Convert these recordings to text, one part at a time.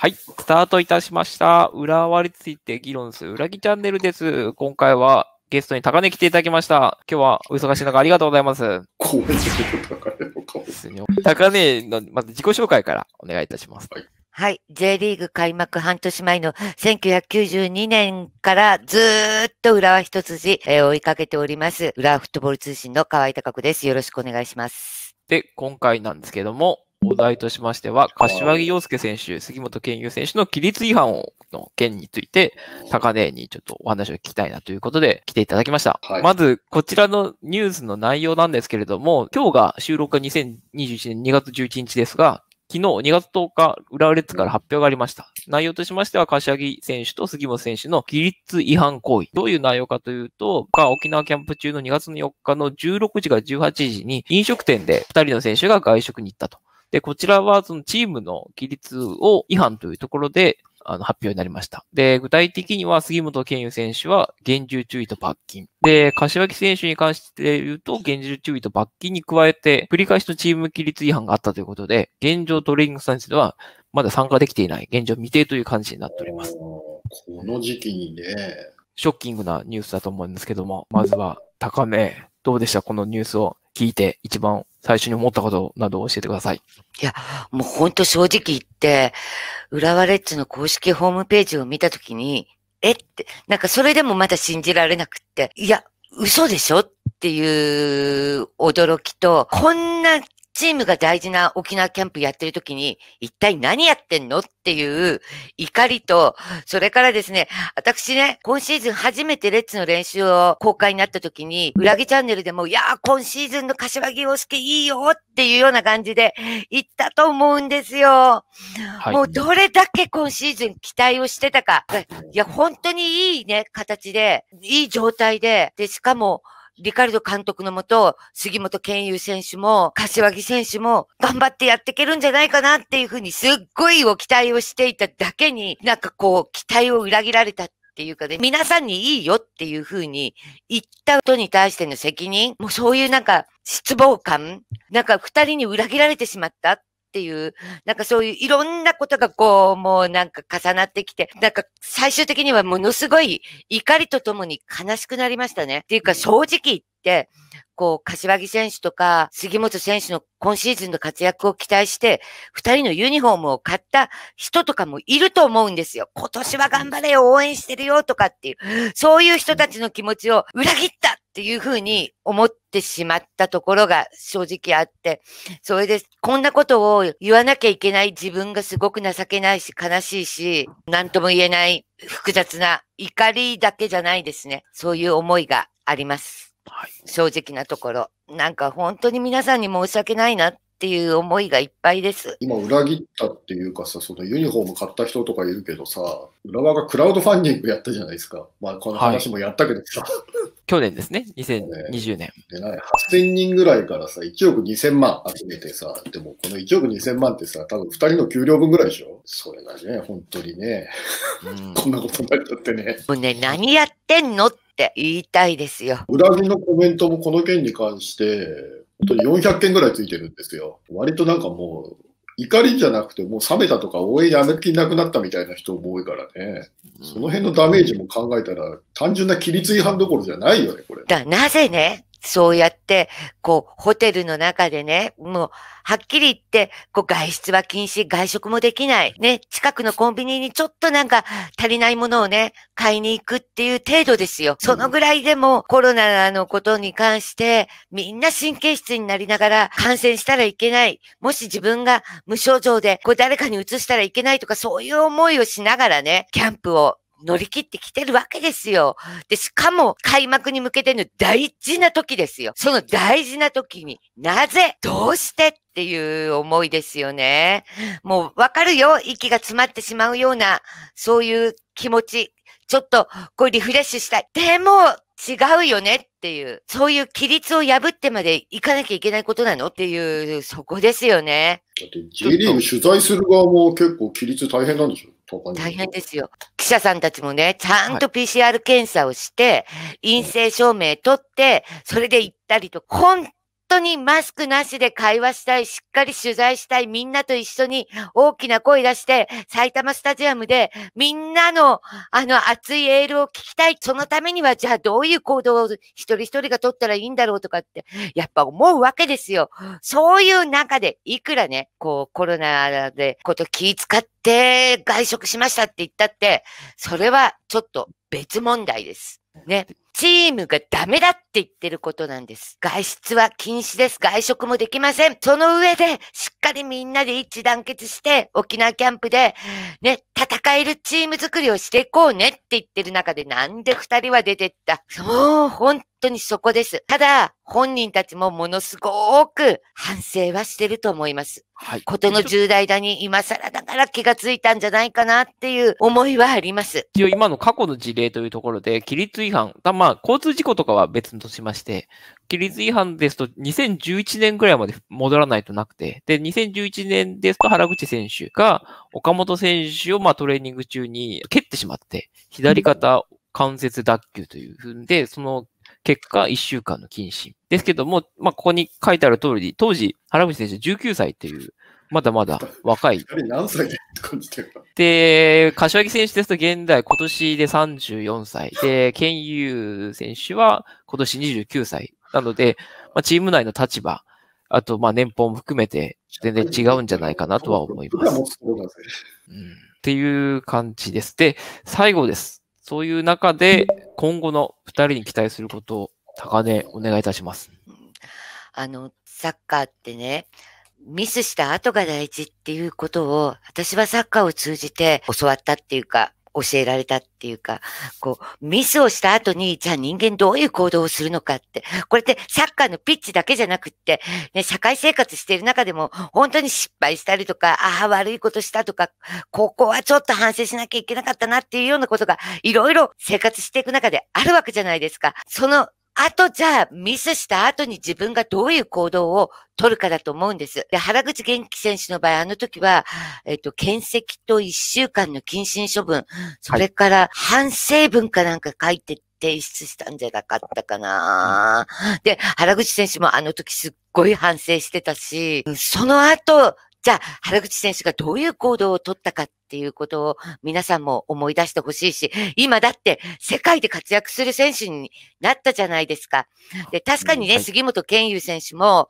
はい、スタートいたしました。浦和について議論する裏木チャンネルです。今回はゲストに高根来ていただきました。今日はお忙しい中ありがとうございます。高根の、まず自己紹介からお願いいたします。はいはい。J リーグ開幕半年前の1992年からずっと浦和一筋、えー、追いかけております。浦和フットボール通信の河合隆子です。よろしくお願いします。で、今回なんですけども、お題としましては、柏木陽介選手、杉本健佑選手の規律違反の件について、高根にちょっとお話を聞きたいなということで来ていただきました。はい、まず、こちらのニュースの内容なんですけれども、今日が収録が2021年2月11日ですが、昨日2月10日、浦和レッズから発表がありました。内容としましては、柏木選手と杉本選手の規律違反行為。どういう内容かというと、沖縄キャンプ中の2月の4日の16時から18時に飲食店で2人の選手が外食に行ったと。で、こちらはそのチームの規律を違反というところで、あの、発表になりました。で、具体的には杉本健佑選手は厳重注意と罰金。で、柏木選手に関して言うと、厳重注意と罰金に加えて、繰り返しのチーム規律違反があったということで、現状トレーニングスタンスでは、まだ参加できていない、現状未定という感じになっております。この時期にね。ショッキングなニュースだと思うんですけども、まずは高め、どうでしたこのニュースを聞いて一番最初に思ったことなどを教えてください。いや、もうほんと正直言って、浦和レッズの公式ホームページを見たときに、えって、なんかそれでもまだ信じられなくって、いや、嘘でしょっていう驚きと、こんなチームが大事な沖縄キャンプやってる時に、一体何やってんのっていう怒りと、それからですね、私ね、今シーズン初めてレッツの練習を公開になった時に、裏木チャンネルでも、いやー、今シーズンの柏木洋介いいよっていうような感じで言ったと思うんですよ。はい、もうどれだけ今シーズン期待をしてたか。いや、本当にいいね、形で、いい状態で、で、しかも、リカルド監督のもと、杉本健雄選手も、柏木選手も、頑張ってやっていけるんじゃないかなっていうふうに、すっごいお期待をしていただけに、なんかこう、期待を裏切られたっていうかね、皆さんにいいよっていうふうに言ったことに対しての責任、もうそういうなんか失望感、なんか二人に裏切られてしまったっっていう、なんかそういういろんなことがこう、もうなんか重なってきて、なんか最終的にはものすごい怒りとともに悲しくなりましたね。っていうか正直言って、こう、柏木選手とか、杉本選手の今シーズンの活躍を期待して、二人のユニフォームを買った人とかもいると思うんですよ。今年は頑張れよ、応援してるよとかっていう、そういう人たちの気持ちを裏切ったっていうふうに思ってしまったところが正直あって、それでこんなことを言わなきゃいけない自分がすごく情けないし悲しいし、何とも言えない複雑な怒りだけじゃないですね。そういう思いがあります。はい、正直なところ。なんか本当に皆さんに申し訳ないなっっていう思いがいっぱいです。今裏切ったっていうかさ、そのユニフォーム買った人とかいるけどさ、浦和がクラウドファンディングやったじゃないですか。まあこの話もやったけどさ。はい、去年ですね、2020 年。ね、8000人ぐらいからさ、1億2000万集めてさ、でもこの1億2000万ってさ、多分2人の給料分ぐらいでしょそれがね、本当にね、うん、こんなことになっちゃってね。もうね、何やってんのって言いたいですよ。裏切りのコメントもこの件に関して、本当に400件ぐらいついてるんですよ。割となんかもう、怒りじゃなくて、もう冷めたとか、応援やめる気なくなったみたいな人も多いからね、その辺のダメージも考えたら、単純な規律違反どころじゃないよね、これ。だなぜね、そうやって、こう、ホテルの中でね、もう、はっきり言って、こう、外出は禁止、外食もできない。ね、近くのコンビニにちょっとなんか足りないものをね、買いに行くっていう程度ですよ。そのぐらいでも、コロナのことに関して、みんな神経質になりながら感染したらいけない。もし自分が無症状で、こう、誰かに移したらいけないとか、そういう思いをしながらね、キャンプを乗り切ってきてるわけですよ。で、しかも開幕に向けての大事な時ですよ。その大事な時になぜどうしてっていう思いですよね。もうわかるよ。息が詰まってしまうような、そういう気持ち。ちょっと、こうリフレッシュしたい。でも、違うよねっていう、そういう規律を破ってまで行かなきゃいけないことなのっていう、そこですよね。だって J リーグ取材する側も結構規律大変なんでしょ大変ですよ。記者さんたちもね、ちゃんと PCR 検査をして、はい、陰性証明取って、それで行ったりと、本当にマスクなしで会話したい、しっかり取材したい、みんなと一緒に大きな声出して、埼玉スタジアムでみんなのあの熱いエールを聞きたい。そのためには、じゃあどういう行動を一人一人が取ったらいいんだろうとかって、やっぱ思うわけですよ。そういう中で、いくらね、こうコロナでこと気遣って外食しましたって言ったって、それはちょっと別問題です。ね。チームがダメだって言ってることなんです。外出は禁止です。外食もできません。その上で、しっかりみんなで一致団結して、沖縄キャンプで、ね、戦えるチーム作りをしていこうねって言ってる中で、なんで二人は出てった。そう、本当にそこです。ただ、本人たちもものすごく反省はしてると思います。はい。ことの重大だに今更だから気がついたんじゃないかなっていう思いはあります。今の過去の事例というところで、規律違反、まあ、交通事故とかは別としまして、規律違反ですと2011年ぐらいまで戻らないとなくて、で、2011年ですと原口選手が岡本選手をまあトレーニング中に蹴ってしまって、左肩関節脱臼といううで、その結果、1週間の謹慎。ですけども、まあ、ここに書いてある通り、当時、原口選手19歳という、まだまだ若い。何歳でって感じてるで、柏木選手ですと現代、今年で34歳。で、健優選手は今年29歳。なので、まあ、チーム内の立場、あと、まあ、年俸も含めて、全然違うんじゃないかなとは思います。うん。っていう感じです。で、最後です。そういう中で、今後の2人に期待することを高値お願いいたします。あの、サッカーってね、ミスした後が大事っていうことを、私はサッカーを通じて教わったっていうか、教えられたっていうか、こう、ミスをした後に、じゃあ人間どういう行動をするのかって、これってサッカーのピッチだけじゃなくって、ね、社会生活している中でも、本当に失敗したりとか、ああ、悪いことしたとか、ここはちょっと反省しなきゃいけなかったなっていうようなことが、いろいろ生活していく中であるわけじゃないですか。そのあとじゃあ、ミスした後に自分がどういう行動を取るかだと思うんです。で、原口元気選手の場合、あの時は、えっ、ー、と、検責と1週間の謹慎処分、それから反省文かなんか書いて提出したんじゃなかったかな。で、原口選手もあの時すっごい反省してたし、その後、じゃあ、原口選手がどういう行動を取ったかっていうことを皆さんも思い出してほしいし、今だって世界で活躍する選手になったじゃないですか。で、確かにね、杉本健優選手も、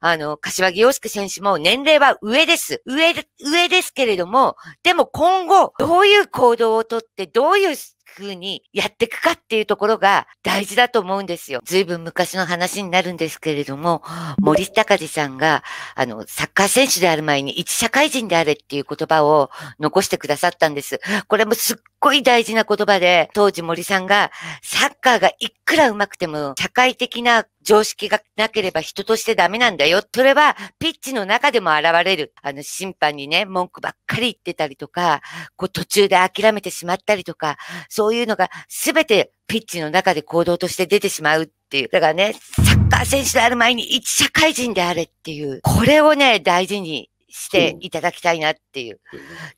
あの、柏木洋介選手も年齢は上です。上、上ですけれども、でも今後、どういう行動をとって、どういうふうにやっていくかっていうところが大事だと思うんですよ。ずいぶん昔の話になるんですけれども、森隆司さんが、あの、サッカー選手である前に一社会人であれっていう言葉を残してくださったんです。これもすっごい大事な言葉で、当時森さんがサッカーがいくら上手くても社会的な常識がなければ人としてダメなんだよ。それは、ピッチの中でも現れる。あの、審判にね、文句ばっかり言ってたりとか、こう途中で諦めてしまったりとか、そういうのが全てピッチの中で行動として出てしまうっていう。だからね、サッカー選手である前に一社会人であれっていう。これをね、大事にしていただきたいなっていう。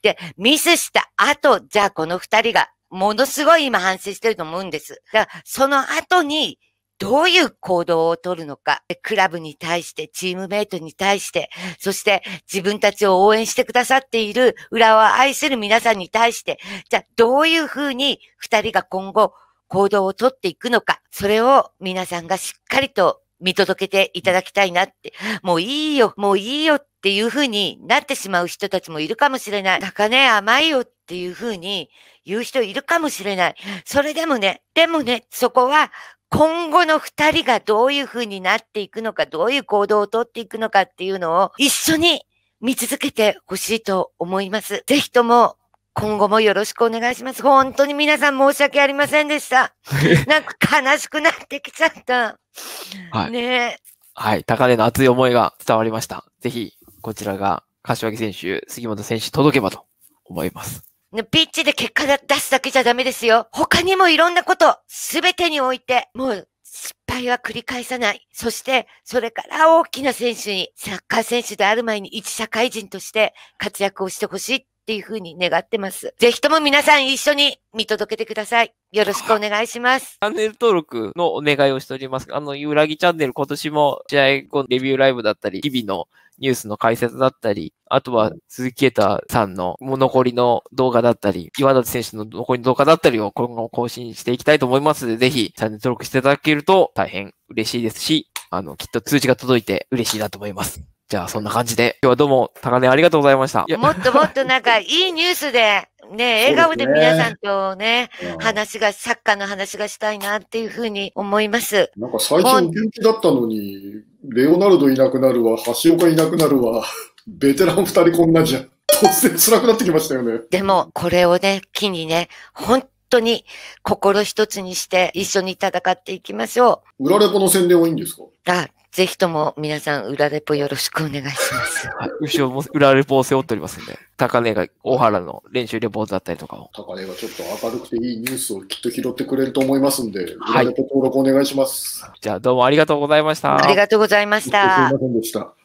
で、ミスした後、じゃあこの二人が、ものすごい今反省してると思うんです。だから、その後にどういう行動をとるのか、クラブに対して、チームメイトに対して、そして自分たちを応援してくださっている、浦和を愛する皆さんに対して、じゃあどういうふうに二人が今後行動をとっていくのか、それを皆さんがしっかりと見届けていただきたいなって、もういいよ、もういいよっていうふうになってしまう人たちもいるかもしれない。高値甘いよっていうふうに言う人いるかもしれない。それでもね、でもね、そこは今後の二人がどういう風になっていくのか、どういう行動をとっていくのかっていうのを一緒に見続けてほしいと思います。ぜひとも今後もよろしくお願いします。本当に皆さん申し訳ありませんでした。なんか悲しくなってきちゃった。はい、ねはい。高根の熱い思いが伝わりました。ぜひ、こちらが、柏木選手、杉本選手届けばと思います。ピッチで結果出すだけじゃダメですよ。他にもいろんなこと、すべてにおいて、もう失敗は繰り返さない。そして、それから大きな選手に、サッカー選手である前に一社会人として活躍をしてほしいっていうふうに願ってます。ぜひとも皆さん一緒に見届けてください。よろしくお願いします。チャンネル登録のお願いをしております。あの、ゆらぎチャンネル今年も試合後レビューライブだったり、日々のニュースの解説だったり、あとは鈴木啓太さんの残りの動画だったり、岩立選手の残りの動画だったりを今後更新していきたいと思いますので、ぜひチャンネル登録していただけると大変嬉しいですし、あの、きっと通知が届いて嬉しいなと思います。じゃあ、そんな感じで、今日はどうも、高根ありがとうございました。もっともっとなんか、いいニュースで、ね、笑顔で皆さんとね、ね話が、サッカーの話がしたいなっていうふうに思います。なんか最近元気だったのに、レオナルドいなくなるわ、橋岡いなくなるわ、ベテラン二人こんなじゃん。突然辛くなってきましたよね。でも、これをね、機にね、本当に心一つにして一緒に戦っていきましょう。らレポの宣伝はいいんですかあ、ぜひとも皆さん、裏レポよろしくお願いします。後ろも裏レポを背負っておりますんで、高根が大原の練習レポートだったりとかを。高根がちょっと明るくていいニュースをきっと拾ってくれると思いますんで、裏レポ登録お願いします。じゃあどうもありがとうございました。ありがとうございました。すいませんでした。